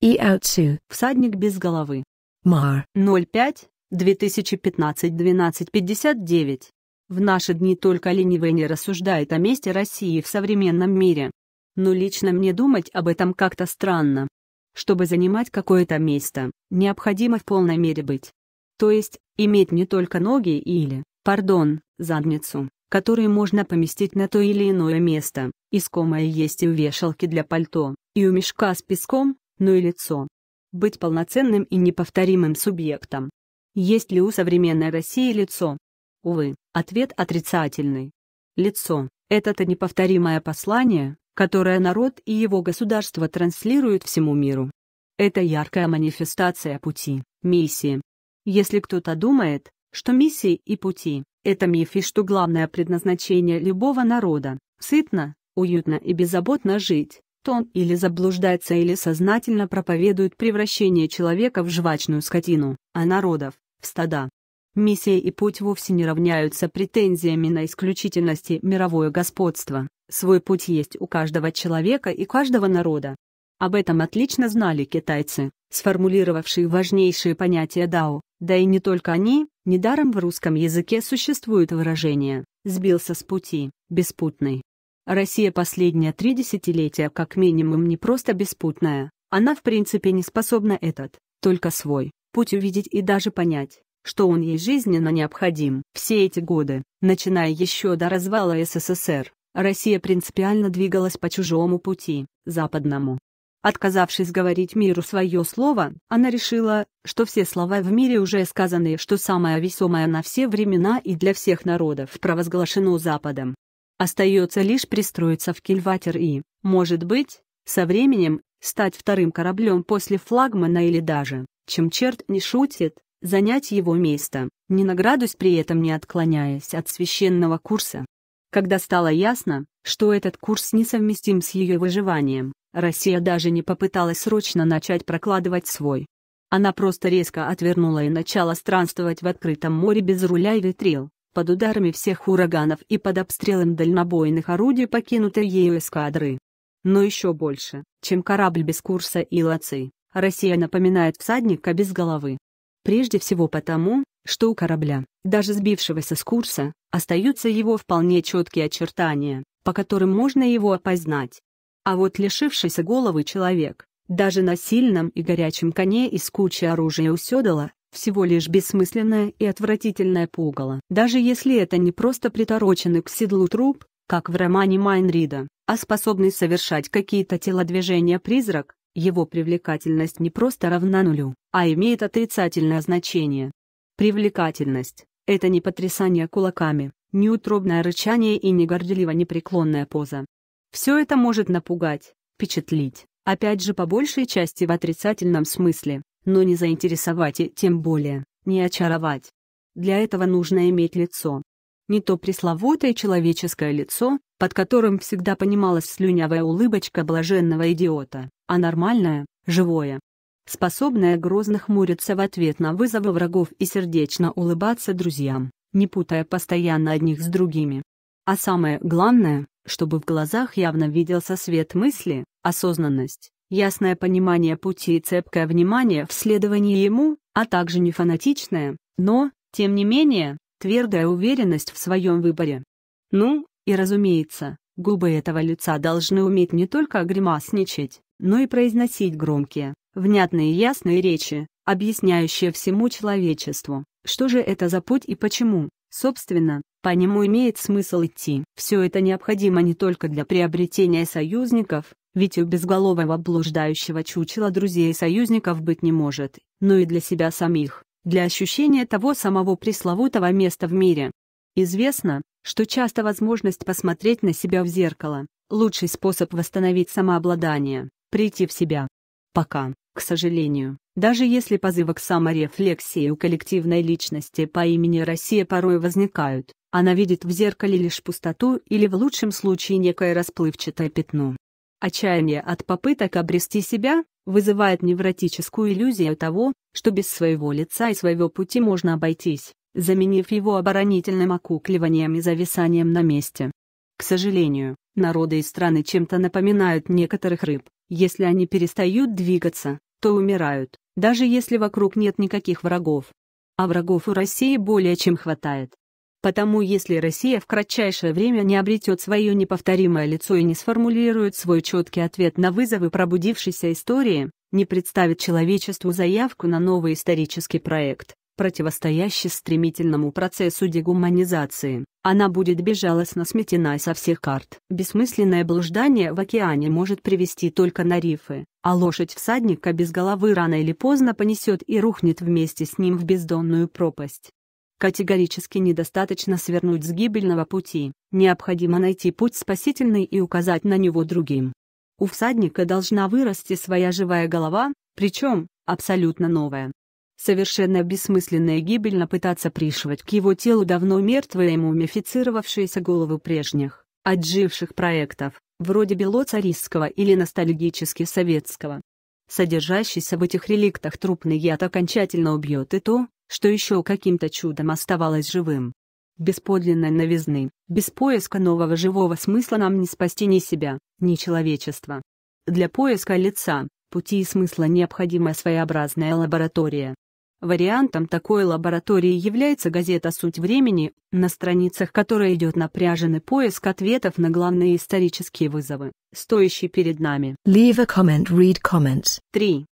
И Аутсу. Всадник без головы. Мар. 05. 2015-1259. В наши дни только ленивый не рассуждает о месте России в современном мире. Но лично мне думать об этом как-то странно. Чтобы занимать какое-то место, необходимо в полной мере быть. То есть, иметь не только ноги или, пардон, задницу, которые можно поместить на то или иное место, искомое есть и у вешалки для пальто, и у мешка с песком, но и лицо. Быть полноценным и неповторимым субъектом. Есть ли у современной России лицо? Увы, ответ отрицательный. Лицо – это-то неповторимое послание, которое народ и его государство транслируют всему миру. Это яркая манифестация пути, миссии. Если кто-то думает, что миссии и пути – это миф и что главное предназначение любого народа – сытно, уютно и беззаботно жить, то он или заблуждается, или сознательно проповедует превращение человека в жвачную скотину, а народов — в стада. Миссия и путь вовсе не равняются претензиями на исключительности мировое господство. Свой путь есть у каждого человека и каждого народа. Об этом отлично знали китайцы, сформулировавшие важнейшие понятия дао, да и не только они, недаром в русском языке существует выражение «сбился с пути, беспутный». Россия последние три десятилетия как минимум не просто беспутная, она в принципе не способна этот, только свой, путь увидеть и даже понять, что он ей жизненно необходим. Все эти годы, начиная еще до развала СССР, Россия принципиально двигалась по чужому пути, западному. Отказавшись говорить миру свое слово, она решила, что все слова в мире уже сказаны и что самое весомое на все времена и для всех народов провозглашено Западом. Остается лишь пристроиться в кильватер и, может быть, со временем стать вторым кораблем после флагмана или даже, чем черт не шутит, занять его место, не на при этом не отклоняясь от священного курса. Когда стало ясно, что этот курс несовместим с ее выживанием, Россия даже не попыталась срочно начать прокладывать свой. Она просто резко отвернула и начала странствовать в открытом море без руля и ветрил под ударами всех ураганов и под обстрелом дальнобойных орудий покинутой ею эскадры. Но еще больше, чем корабль без курса и лацы, Россия напоминает всадника без головы. Прежде всего потому, что у корабля, даже сбившегося с курса, остаются его вполне четкие очертания, по которым можно его опознать. А вот лишившийся головы человек, даже на сильном и горячем коне из кучи оружия у всего лишь бессмысленное и отвратительное пугало. Даже если это не просто притороченный к седлу труп, как в романе Майнрида, а способный совершать какие-то телодвижения призрак, его привлекательность не просто равна нулю, а имеет отрицательное значение. Привлекательность – это не потрясание кулаками, не утробное рычание и не горделиво непреклонная поза. Все это может напугать, впечатлить, опять же по большей части в отрицательном смысле, но не заинтересовать и тем более не очаровать. Для этого нужно иметь лицо. Не то пресловутое человеческое лицо, под которым всегда понималась слюнявая улыбочка блаженного идиота, а нормальное, живое, способное грозно хмуриться в ответ на вызовы врагов и сердечно улыбаться друзьям, не путая постоянно одних с другими. А самое главное, чтобы в глазах явно виделся свет мысли, осознанность, Ясное понимание пути и цепкое внимание в следовании ему, а также не фанатичное, но, тем не менее, твердая уверенность в своем выборе. Ну, и разумеется, губы этого лица должны уметь не только гримасничать, но и произносить громкие, внятные и ясные речи, объясняющие всему человечеству, что же это за путь и почему, собственно, по нему имеет смысл идти. Все это необходимо не только для приобретения союзников, ведь у безголового блуждающего чучела друзей и союзников быть не может, но и для себя самих, для ощущения того самого пресловутого места в мире. Известно, что часто возможность посмотреть на себя в зеркало – лучший способ восстановить самообладание, прийти в себя. Пока, к сожалению, даже если позывы к саморефлексии у коллективной личности по имени Россия порой возникают, она видит в зеркале лишь пустоту или в лучшем случае некое расплывчатое пятно. Отчаяние от попыток обрести себя вызывает невротическую иллюзию того, что без своего лица и своего пути можно обойтись, заменив его оборонительным окукливанием и зависанием на месте. К сожалению, народы и страны чем-то напоминают некоторых рыб, если они перестают двигаться, то умирают, даже если вокруг нет никаких врагов. А врагов у России более чем хватает. Потому если Россия в кратчайшее время не обретет свое неповторимое лицо и не сформулирует свой четкий ответ на вызовы пробудившейся истории, не представит человечеству заявку на новый исторический проект, противостоящий стремительному процессу дегуманизации, она будет безжалостно сметена со всех карт. Бессмысленное блуждание в океане может привести только на рифы, а лошадь всадника без головы рано или поздно понесет и рухнет вместе с ним в бездонную пропасть. Категорически недостаточно свернуть с гибельного пути, необходимо найти путь спасительный и указать на него другим. У всадника должна вырасти своя живая голова, причем, абсолютно новая. Совершенно бессмысленно и гибельно пытаться пришивать к его телу давно мертвые и мумифицировавшиеся головы прежних, отживших проектов, вроде белоцаристского или ностальгически советского. Содержащийся в этих реликтах трупный яд окончательно убьет и то, что еще каким-то чудом оставалось живым. Без подлинной новизны, без поиска нового живого смысла нам не спасти ни себя, ни человечества. Для поиска лица, пути и смысла необходима своеобразная лаборатория. Вариантом такой лаборатории является газета «Суть времени», на страницах которой идет напряженный поиск ответов на главные исторические вызовы, стоящие перед нами. Leave a comment, read comments. 3.